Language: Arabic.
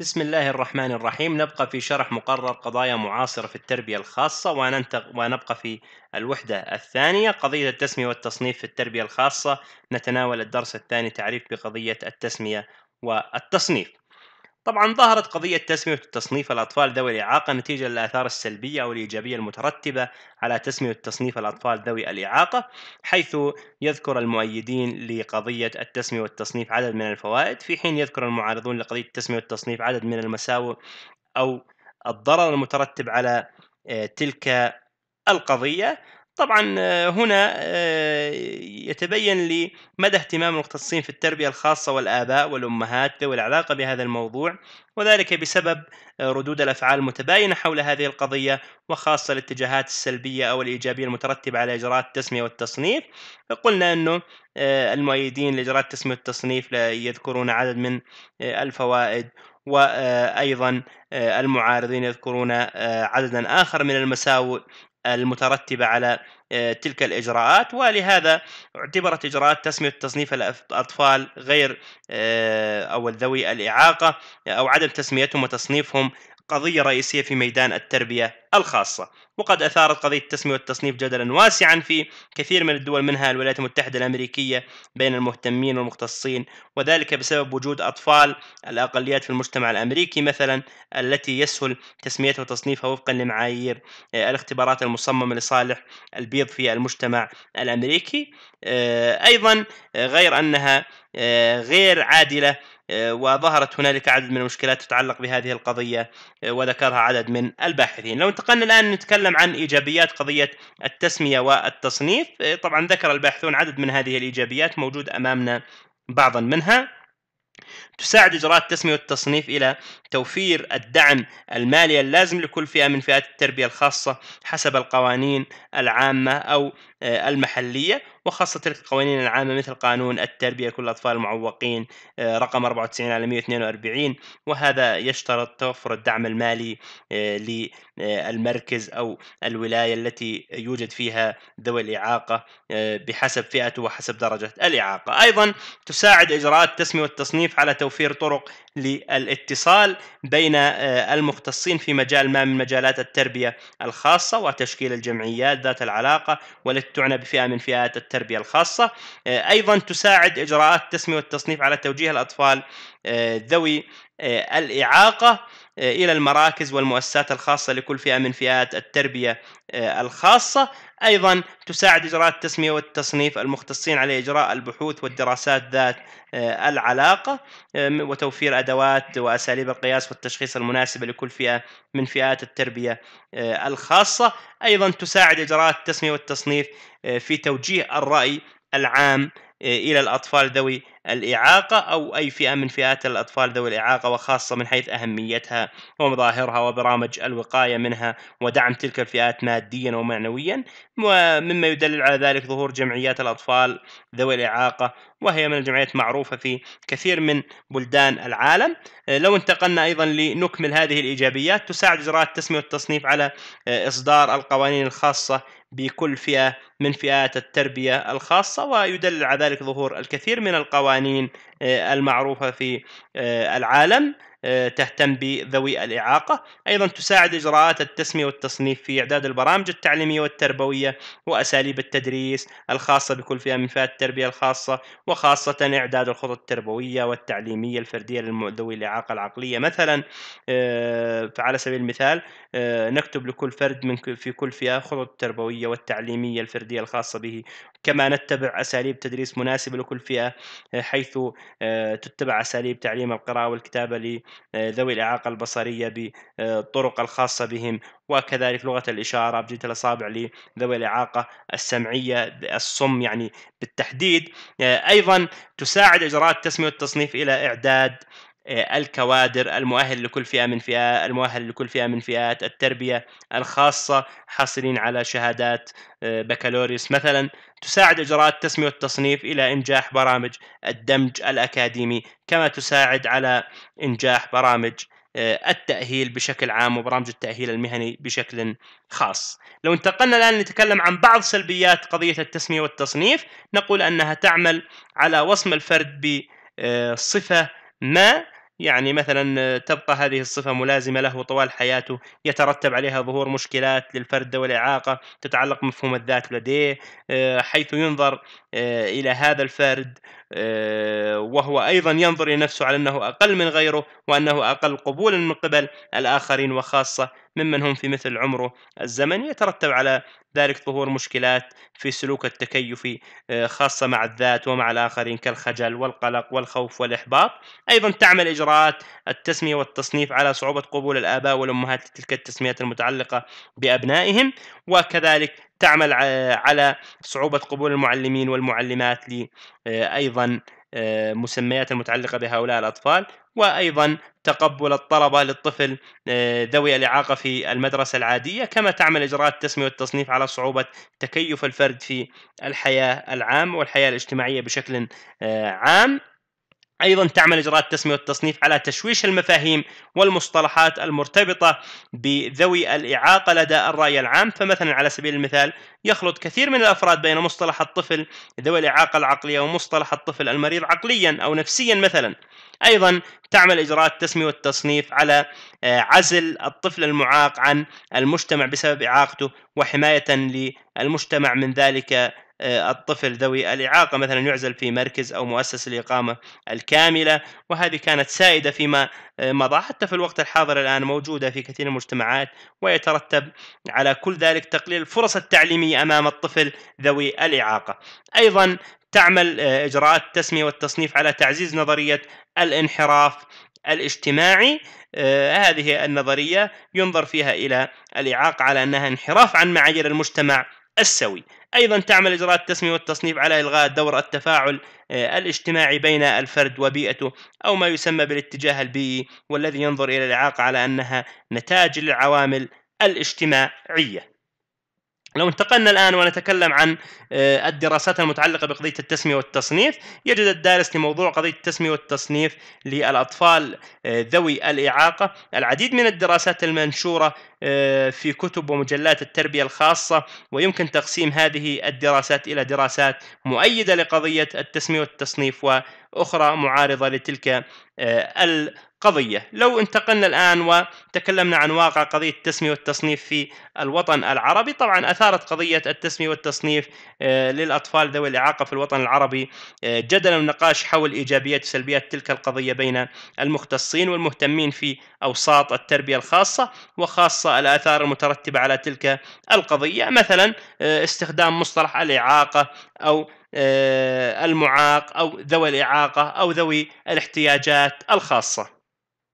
بسم الله الرحمن الرحيم نبقى في شرح مقرر قضايا معاصرة في التربية الخاصة ونبقى في الوحدة الثانية قضية التسمية والتصنيف في التربية الخاصة نتناول الدرس الثاني تعريف بقضية التسمية والتصنيف طبعا ظهرت قضية تسمية وتصنيف الأطفال ذوي الإعاقة نتيجة للآثار السلبية أو الإيجابية المترتبة على تسمية وتصنيف الأطفال ذوي الإعاقة حيث يذكر المؤيدين لقضية التسمية والتصنيف عدد من الفوائد في حين يذكر المعارضون لقضية التسمية والتصنيف عدد من المساوئ أو الضرر المترتب على آه، تلك القضية طبعا آه، هنا آه، يتبين لي مدى اهتمام المختصين في التربية الخاصة والآباء والأمهات ذوي العلاقة بهذا الموضوع وذلك بسبب آه، ردود الأفعال المتباينة حول هذه القضية وخاصة الاتجاهات السلبية أو الإيجابية المترتبة على إجراءات التسمية والتصنيف قلنا أنه المؤيدين لإجراءات التسمية والتصنيف يذكرون عدد من الفوائد وايضا المعارضين يذكرون عددا اخر من المساوئ المترتبة على آه، تلك الإجراءات ولهذا اعتبرت إجراءات تسمية تصنيف الأطفال غير آه، أو ذوي الإعاقة أو عدم تسميتهم وتصنيفهم قضية رئيسية في ميدان التربية الخاصة وقد أثارت قضية التسمية والتصنيف جدلا واسعا في كثير من الدول منها الولايات المتحدة الأمريكية بين المهتمين والمختصين وذلك بسبب وجود أطفال الأقليات في المجتمع الأمريكي مثلا التي يسهل تسميتها وتصنيفها وفقا لمعايير آه، الاختبارات المصممة لصالح البيض في المجتمع الأمريكي آه، أيضا آه، غير أنها غير عادلة آه، وظهرت هنالك عدد من المشكلات تتعلق بهذه القضية آه، وذكرها عدد من الباحثين لو انتقلنا الآن نتكلم عن إيجابيات قضية التسمية والتصنيف آه، طبعا ذكر الباحثون عدد من هذه الإيجابيات موجود أمامنا بعضا منها تساعد إجراءات التسمية والتصنيف إلى توفير الدعم المالي اللازم لكل فئة من فئات التربية الخاصة حسب القوانين العامة أو آه، المحلية وخاصة تلك القوانين العامة مثل قانون التربية لكل الأطفال المعوقين آه، رقم 94 على 142 وهذا يشترط توفر الدعم المالي آه، للمركز أو الولاية التي يوجد فيها ذوي الإعاقة بحسب فئته وحسب درجة الإعاقة أيضا تساعد إجراءات التسمية والتصنيف على على توفير طرق للاتصال بين آه، المختصين في مجال ما من مجالات التربية الخاصة وتشكيل الجمعيات ذات العلاقة والتي تعنى بفئة من فئات التربية الخاصة آه، أيضا تساعد إجراءات التسمية والتصنيف على توجيه الأطفال آه، ذوي الإعاقة الى المراكز والمؤسسات الخاصه لكل فئه من فئات التربيه الخاصه ايضا تساعد اجراءات التسميه والتصنيف المختصين على اجراء البحوث والدراسات ذات العلاقه وتوفير أداء أدوات وأساليب القياس والتشخيص المناسبة لكل فئة من فئات التربية آه، الخاصة أيضا تساعد إجراءات التسمية والتصنيف آه، في توجيه الرأي العام آه، الى الاطفال ذوي الاعاقه او اي فئه من فئات الاطفال ذوي الاعاقه وخاصه من حيث اهميتها ومظاهرها وبرامج الوقايه منها ودعم تلك الفئات ماديا ومعنويا ومما يدلل على ذلك ظهور جمعيات الاطفال ذوي الاعاقه وهي من الجمعيات معروفة في كثير من بلدان العالم آه، لو انتقلنا أيضا لنكمل هذه الإيجابيات تساعد إجراءات التسمية والتصنيف على آه، إصدار القوانين الخاصة بكل فئة من فئات التربية الخاصة ويدلل على ذلك ظهور الكثير من القوانين آه، المعروفة في آه، العالم آه، تهتم بذوي الإعاقة أيضا تساعد إجراءات التسمية والتصنيف في إعداد البرامج التعليمية والتربوية وأساليب التدريس الخاصة بكل فئة من فئات التربية الخاصة وخاصة إعداد الخطط التربوية والتعليمية الفردية لذوي الإعاقة العقلية مثلا آه، فعلى سبيل المثال نكتب لكل فرد من في كل فئة خطط التربوية والتعليمية الفردية الخاصة به كما نتبع أساليب تدريس مناسبة لكل فئة حيث تتبع أساليب تعليم تعليم القراءة والكتابة لذوي آه، الإعاقة البصرية بالطرق آه، الخاصة بهم وكذلك لغة الإشارة بجلد الأصابع لذوي الإعاقة السمعية الصم يعني بالتحديد آه، أيضا تساعد إجراءات التسمية والتصنيف إلى إعداد الكوادر المؤهل لكل فئة من فئة المؤهل لكل فئة من فئات التربية الخاصة حاصلين على شهادات آه، بكالوريوس مثلا تساعد إجراءات التسمية والتصنيف إلى إنجاح برامج الدمج الأكاديمي كما تساعد على إنجاح برامج آه، التأهيل بشكل عام وبرامج التأهيل المهني بشكل خاص. لو انتقلنا الآن نتكلم عن بعض سلبيات قضية التسمية والتصنيف، نقول أنها تعمل على وصم الفرد بصفة آه، ما يعني مثلا تبقى هذه الصفة ملازمة له طوال حياته يترتب عليها ظهور مشكلات للفرد والإعاقة تتعلق بمفهوم الذات لديه آه، حيث ينظر آه، الى هذا الفرد آه، وهو ايضا ينظر لنفسه على انه اقل من غيره وانه اقل قبولا من قبل الاخرين وخاصه ممن هم في مثل عمره الزمني يترتب على ذلك ظهور مشكلات في سلوك التكيفي آه، خاصه مع الذات ومع الاخرين كالخجل والقلق والخوف والاحباط ايضا تعمل اجراءات التسميه والتصنيف على صعوبه قبول الاباء والامهات لتلك التسميات المتعلقه بابنائهم وكذلك تعمل على صعوبة قبول المعلمين والمعلمات لأيضا آه، آه، مسميات المتعلقة بهؤلاء الأطفال وأيضا تقبل الطلبة للطفل آه، ذوي الإعاقة في المدرسة العادية كما تعمل إجراءات التسمية والتصنيف على صعوبة تكيف الفرد في الحياة العامة والحياة الاجتماعية بشكل عام أيضا تعمل إجراءات التسمية والتصنيف على تشويش المفاهيم والمصطلحات المرتبطة بذوي الإعاقة لدى الرأي العام فمثلا على سبيل المثال يخلط كثير من الأفراد بين مصطلح الطفل ذوي الإعاقة العقلية ومصطلح الطفل المريض عقليا أو نفسيا مثلا ايضا تعمل اجراءات التسميه والتصنيف على آه، عزل الطفل المعاق عن المجتمع بسبب اعاقته وحمايه للمجتمع من ذلك آه، الطفل ذوي الإعاقة مثلا يعزل في مركز أو مؤسسة الإقامة الكاملة وهذه كانت سائدة فيما آه، مضى حتى في الوقت الحاضر الآن موجودة في كثير من المجتمعات ويترتب على كل ذلك تقليل الفرص التعليمية أمام الطفل ذوي الإعاقة أيضا تعمل آه، إجراءات التسمية والتصنيف على تعزيز نظرية الانحراف الاجتماعي هذه النظرية ينظر فيها إلى الإعاقة على أنها انحراف عن معايير المجتمع السوي أيضا تعمل إجراءات التسمية والتصنيف على إلغاء دور التفاعل آه، الاجتماعي بين الفرد وبيئته أو ما يسمى بالاتجاه البيئي والذي ينظر إلى الإعاقة على أنها نتاج للعوامل الاجتماعية لو انتقلنا الان ونتكلم عن آه، الدراسات المتعلقه بقضيه التسميه والتصنيف، يجد الدارس لموضوع قضيه التسميه والتصنيف للاطفال آه، ذوي الاعاقه العديد من الدراسات المنشوره آه، في كتب ومجلات التربيه الخاصه ويمكن تقسيم هذه الدراسات الى دراسات مؤيده لقضيه التسميه والتصنيف واخرى معارضه لتلك قضية لو انتقلنا الآن وتكلمنا عن واقع قضية التسمية والتصنيف في الوطن العربي طبعا أثارت قضية التسمية والتصنيف آه، للأطفال ذوي الإعاقة في الوطن العربي آه، جدلا ونقاش حول إيجابيات وسلبيات تلك القضية بين المختصين والمهتمين في أوساط التربية الخاصة وخاصة الآثار المترتبة على تلك القضية مثلا آه، استخدام مصطلح الإعاقة أو المعاق أو ذوي الإعاقة أو ذوي الاحتياجات الخاصة